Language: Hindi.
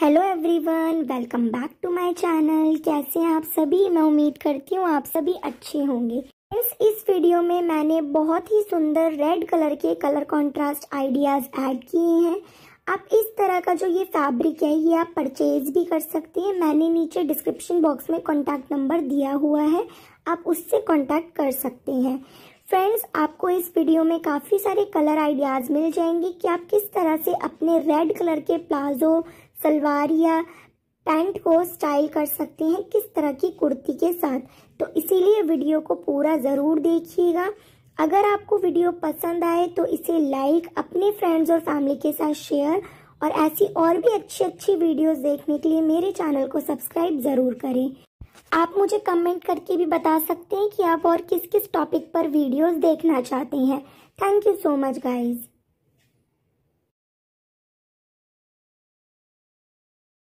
hello everyone welcome back to my channel कैसे हैं आप सभी मैं उम्मीद करती हूँ आप सभी अच्छे होंगे इस इस वीडियो में मैंने बहुत ही सुंदर रेड कलर के कलर कंट्रास्ट आइडियाज़ ऐड किए हैं आप इस तरह का जो ये फैब्रिक है ये आप परचेज भी कर सकते हैं मैंने नीचे डिस्क्रिप्शन बॉक्स में कॉन्टैक्ट नंबर दिया हुआ है आप उससे कॉन्टैक्ट कर सकते हैं फ्रेंड्स आपको इस वीडियो में काफ़ी सारे कलर आइडियाज़ मिल जाएंगे कि आप किस तरह से अपने रेड कलर के प्लाजो सलवार या पैंट को स्टाइल कर सकते हैं किस तरह की कुर्ती के साथ तो इसीलिए वीडियो को पूरा ज़रूर देखिएगा अगर आपको वीडियो पसंद आए तो इसे लाइक अपने फ्रेंड्स और फैमिली के साथ शेयर और ऐसी और भी अच्छी अच्छी वीडियोस देखने के लिए मेरे चैनल को सब्सक्राइब ज़रूर करें आप मुझे कमेंट करके भी बता सकते हैं कि आप और किस किस टॉपिक पर वीडियोस देखना चाहते हैं thank you so much guys